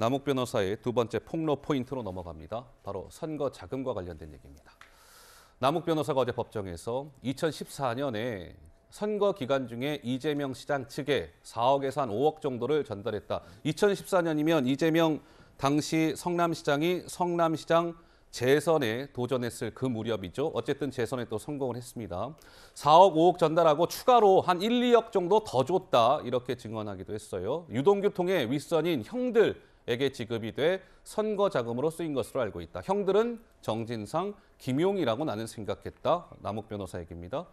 남욱 변호사의 두 번째 폭로 포인트로 넘어갑니다. 바로 선거 자금과 관련된 얘기입니다. 남욱 변호사가 어제 법정에서 2014년에 선거 기간 중에 이재명 시장 측에 4억에서 한 5억 정도를 전달했다. 2014년이면 이재명 당시 성남시장이 성남시장 재선에 도전했을 그 무렵이죠. 어쨌든 재선에 또 성공을 했습니다. 4억, 5억 전달하고 추가로 한 1, 2억 정도 더 줬다 이렇게 증언하기도 했어요. 유동규 통해 윗선인 형들 에게 지급이 돼 선거 자금으로 쓰인 것으로 알고 있다. 형들은 정진상, 김용이라고 나는 생각했다. 남욱 변호사 얘기입니다.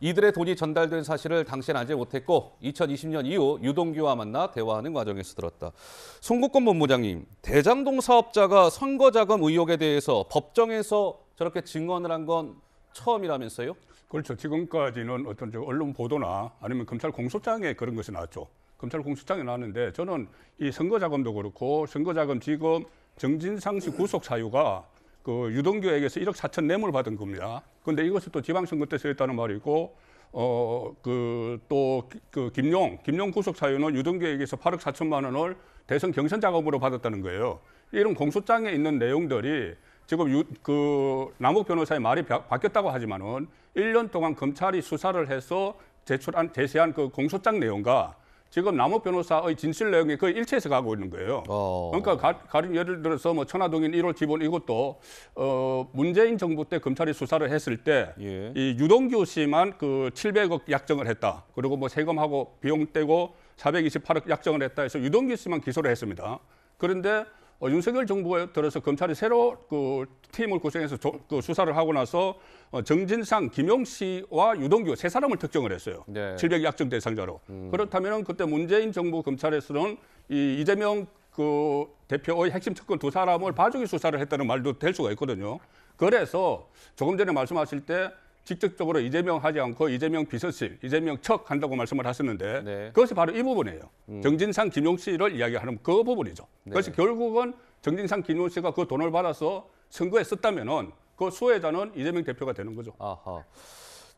이들의 돈이 전달된 사실을 당시는 알지 못했고 2020년 이후 유동규와 만나 대화하는 과정에서 들었다. 송국권 본부장님, 대장동 사업자가 선거 자금 의혹에 대해서 법정에서 저렇게 증언을 한 건 처음이라면서요? 그렇죠. 지금까지는 어떤 언론 보도나 아니면 검찰 공소장에 그런 것이 나왔죠. 검찰 공수장에 나왔는데 저는 이 선거 자금도 그렇고 선거 자금 지금 정진상 씨 구속 사유가 그 유동규에게서 1억 4천 뇌물 받은 겁니다. 그런데 이것을 또 지방선거 때 쓰였다는 말이고 어 그 또 그 김용 김용 구속 사유는 유동규에게서 8억 4천만 원을 대선 경선 작업으로 받았다는 거예요. 이런 공소장에 있는 내용들이 지금 유, 그 남욱 변호사의 말이 바뀌었다고 하지만은 1년 동안 검찰이 수사를 해서 제출한 제시한 그 공소장 내용과 지금 남호 변호사의 진실 내용이 거의 일체에서 가고 있는 거예요. 어. 그러니까 가, 가령 예를 들어서 뭐 천화동인 1월 집원 이것도 어, 문재인 정부 때 검찰이 수사를 했을 때이 예. 유동규 씨만 그 700억 약정을 했다. 그리고 뭐 세금하고 비용 떼고 428억 약정을 했다 해서 유동규 씨만 기소를 했습니다. 그런데 어, 윤석열 정부가 들어서 검찰이 새로 그 팀을 구성해서 조, 그 수사를 하고 나서 어, 정진상, 김용 씨와 유동규 세 사람을 특정을 했어요. 네. 700 약정 대상자로. 음. 그렇다면 그때 문재인 정부 검찰에서는 이 이재명 그 대표의 핵심 특권 두 사람을 봐주기 수사를 했다는 말도 될 수가 있거든요. 그래서 조금 전에 말씀하실 때 직접적으로 이재명 하지 않고 이재명 비서실, 이재명 척 한다고 말씀을 하셨는데 네. 그것이 바로 이 부분이에요. 음. 정진상, 김용 씨를 이야기하는 그 부분이죠. 네. 그것이 결국은 정진상, 김용 씨가 그 돈을 받아서 선거에 썼다면은 그 수혜자는 이재명 대표가 되는 거죠. 아하.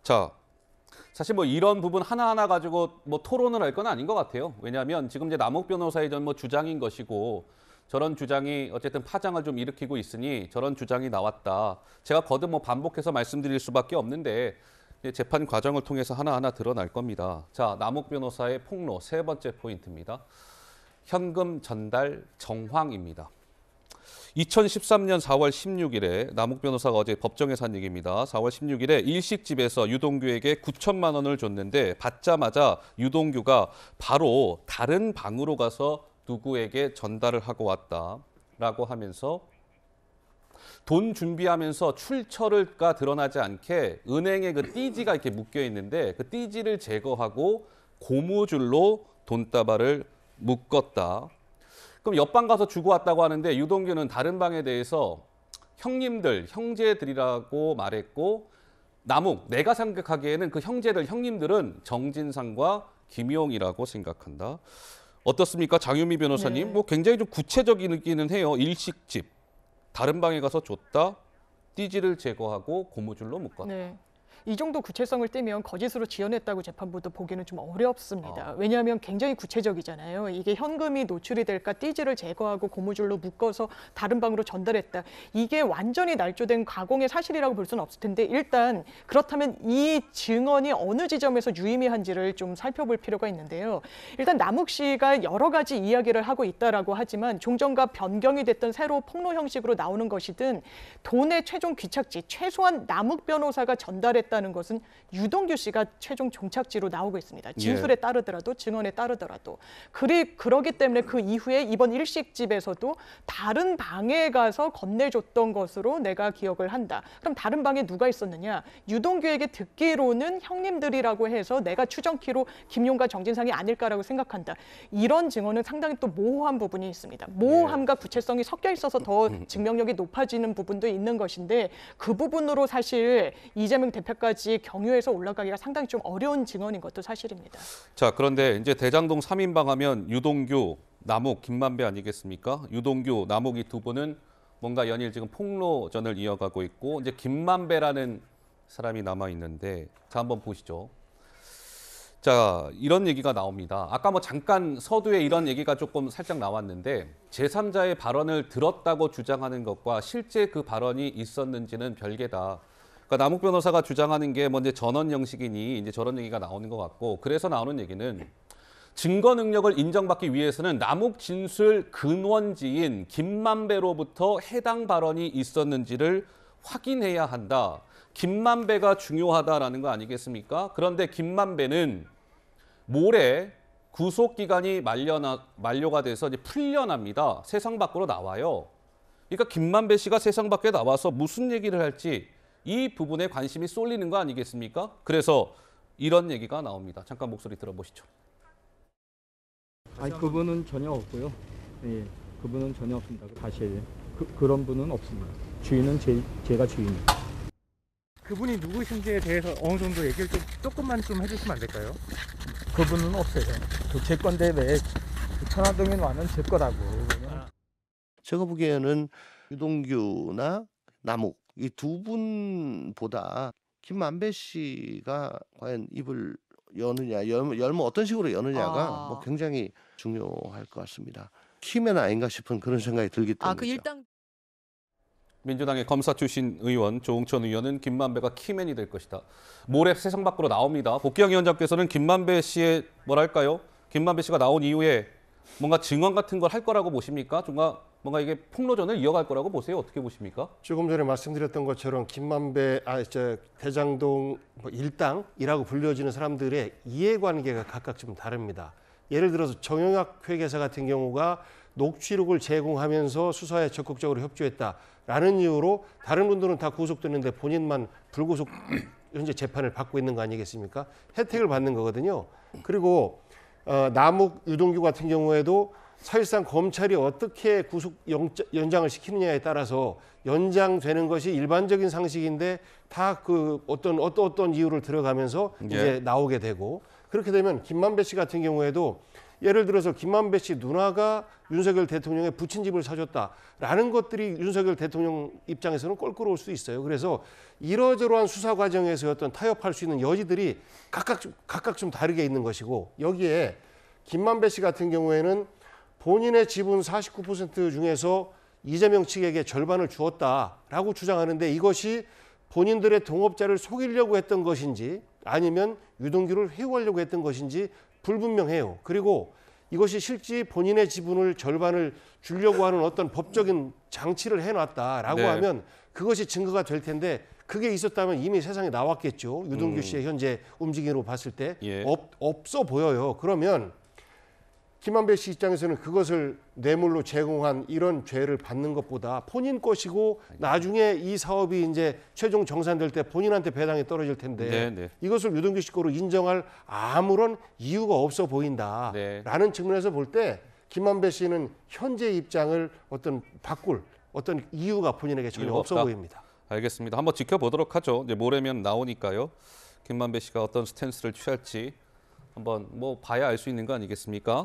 자, 사실 뭐 이런 부분 하나하나 가지고 뭐 토론을 할 건 아닌 것 같아요. 왜냐하면 지금 이제 남욱 변호사의 전 뭐 주장인 것이고 저런 주장이 어쨌든 파장을 좀 일으키고 있으니 저런 주장이 나왔다. 제가 거듭 뭐 반복해서 말씀드릴 수밖에 없는데 재판 과정을 통해서 하나하나 드러날 겁니다. 자, 남욱 변호사의 폭로 세 번째 포인트입니다. 현금 전달 정황입니다. 2013년 4월 16일에 남욱 변호사가 어제 법정에서 한 얘기입니다. 4월 16일에 일식집에서 유동규에게 9천만 원을 줬는데 받자마자 유동규가 바로 다른 방으로 가서 누구에게 전달을 하고 왔다라고 하면서 돈 준비하면서 출처를가 드러나지 않게 은행에 그 띠지가 이렇게 묶여 있는데 그 띠지를 제거하고 고무줄로 돈다발을 묶었다. 그럼 옆방 가서 주고 왔다고 하는데 유동규는 다른 방에 대해서 형님들, 형제들이라고 말했고 남욱, 내가 생각하기에는 그 형제들, 형님들은 정진상과 김용이라고 생각한다. 어떻습니까? 장유미 변호사님. 네. 뭐 굉장히 좀 구체적이기는 해요. 일식집. 다른 방에 가서 줬다. 띠지를 제거하고 고무줄로 묶었다. 네. 이 정도 구체성을 띠면 거짓으로 지연했다고 재판부도 보기는 좀 어렵습니다. 어. 왜냐하면 굉장히 구체적이잖아요. 이게 현금이 노출이 될까 띠지를 제거하고 고무줄로 묶어서 다른 방으로 전달했다. 이게 완전히 날조된 가공의 사실이라고 볼 수는 없을 텐데 일단 그렇다면 이 증언이 어느 지점에서 유의미한지를 좀 살펴볼 필요가 있는데요. 일단 남욱 씨가 여러 가지 이야기를 하고 있다라고 하지만 종전과 변경이 됐던 새로 폭로 형식으로 나오는 것이든 돈의 최종 귀착지 최소한 남욱 변호사가 전달했다. 했다는 것은 유동규 씨가 최종 종착지로 나오고 있습니다. 예. 진술에 따르더라도 증언에 따르더라도 그리 그러기 때문에 그 이후에 이번 일식집에서도 다른 방에 가서 건네줬던 것으로 내가 기억을 한다. 그럼 다른 방에 누가 있었느냐? 유동규에게 듣기로는 형님들이라고 해서 내가 추정키로 김용과 정진상이 아닐까라고 생각한다. 이런 증언은 상당히 또 모호한 부분이 있습니다. 모호함과 예. 구체성이 섞여 있어서 더 음, 음, 음. 증명력이 높아지는 부분도 있는 것인데 그 부분으로 사실 이재명 대표가 정도까지 경유해서 올라가기가 상당히 좀 어려운 증언인 것도 사실입니다. 자, 그런데 이제 대장동 3인방 하면 유동규, 남욱, 김만배 아니겠습니까? 유동규, 남욱 이두 분은 뭔가 연일 지금 폭로전을 이어가고 있고 이제 김만배라는 사람이 남아 있는데 자 한번 보시죠. 자, 이런 얘기가 나옵니다. 아까 뭐 잠깐 서두에 이런 얘기가 조금 살짝 나왔는데 제3자의 발언을 들었다고 주장하는 것과 실제 그 발언이 있었는지는 별개다. 그러니까 남욱 변호사가 주장하는 게 먼저 뭐 전원 형식이니 이제 저런 얘기가 나오는 것 같고 그래서 나오는 얘기는 증거 능력을 인정받기 위해서는 남욱 진술 근원지인 김만배로부터 해당 발언이 있었는지를 확인해야 한다. 김만배가 중요하다라는 거 아니겠습니까? 그런데 김만배는 모레 구속 기간이 말려나, 만료가 돼서 이제 풀려납니다. 세상 밖으로 나와요. 그러니까 김만배 씨가 세상 밖에 나와서 무슨 얘기를 할지 이 부분에 관심이 쏠리는 거 아니겠습니까? 그래서 이런 얘기가 나옵니다. 잠깐 목소리 들어보시죠. 아니 그분은 전혀 없고요. 예, 그분은 전혀 없습니다. 사실 그, 그런 분은 없습니다. 주인은 제, 제가 주인입니다. 그분이 누구신지에 대해서 어느 정도 얘기를 좀 조금만 좀 해주시면 안 될까요? 그분은 없어요. 그제 건데 왜 천화동인 와는 제 거라고. 제가 보기에는 유동규나 남욱 이두 분보다 김만배 씨가 과연 입을 여느냐, 열, 면 어떤 식으로 여느냐가 뭐 아. 뭐 굉장히 중요할 것 같습니다. 키면 아닌가 싶은 그런 생각이 들기 때문에. 아, 그 일당... 민주당의 검사 출신 의원 조홍천 의원은 김만배가 키맨이 될 것이다. 모레 세상 밖으로 나옵니다. 복귀 위원장께서는 김만배 씨의 뭐랄까요? 김만배 씨가 나온 이후에 뭔가 증언 같은 걸 할 거라고 보십니까? 뭔가 뭔가 이게 폭로전을 이어갈 거라고 보세요. 어떻게 보십니까? 조금 전에 말씀드렸던 것처럼 김만배 아이 대장동 뭐 일당이라고 불려지는 사람들의 이해관계가 각각 좀 다릅니다. 예를 들어서 정영학 회계사 같은 경우가 녹취록을 제공하면서 수사에 적극적으로 협조했다라는 이유로 다른 분들은 다 구속됐는데 본인만 불구속 현재 재판을 받고 있는 거 아니겠습니까? 혜택을 받는 거거든요. 그리고 어, 남욱 유동규 같은 경우에도 사실상 검찰이 어떻게 구속 영장, 연장을 시키느냐에 따라서 연장되는 것이 일반적인 상식인데 다 그 어떤 어떤 어떤 이유를 들어가면서 예. 이제 나오게 되고 그렇게 되면 김만배 씨 같은 경우에도 예를 들어서 김만배 씨 누나가 윤석열 대통령의 부친집을 사줬다라는 것들이 윤석열 대통령 입장에서는 껄끄러울 수 있어요. 그래서 이러저러한 수사 과정에서 어떤 타협할 수 있는 여지들이 각각 좀, 각각 좀 다르게 있는 것이고 여기에 김만배 씨 같은 경우에는 본인의 지분 49% 중에서 이재명 측에게 절반을 주었다라고 주장하는데 이것이 본인들의 동업자를 속이려고 했던 것인지 아니면 유동규를 회유하려고 했던 것인지 불분명해요. 그리고 이것이 실제 본인의 지분을 절반을 주려고 하는 어떤 법적인 장치를 해놨다라고 네. 하면 그것이 증거가 될 텐데 그게 있었다면 이미 세상에 나왔겠죠. 유동규 음. 씨의 현재 움직임으로 봤을 때 예. 없, 없어 보여요. 그러면 김한배 씨 입장에서는 그것을 뇌물로 제공한 이런 죄를 받는 것보다 본인 것이고 나중에 이 사업이 이제 최종 정산될 때 본인한테 배당이 떨어질 텐데 네네. 네. 이것을 유동규 씨 거로 인정할 아무런 이유가 없어 보인다라는 네. 측면에서 볼 때 김한배 씨는 현재 입장을 어떤 바꿀 어떤 이유가 본인에게 전혀 없어 보입니다. 알겠습니다. 한번 지켜보도록 하죠. 이제 모레면 나오니까요. 김만배 씨가 어떤 스탠스를 취할지 한번 뭐 봐야 알 수 있는 거 아니겠습니까?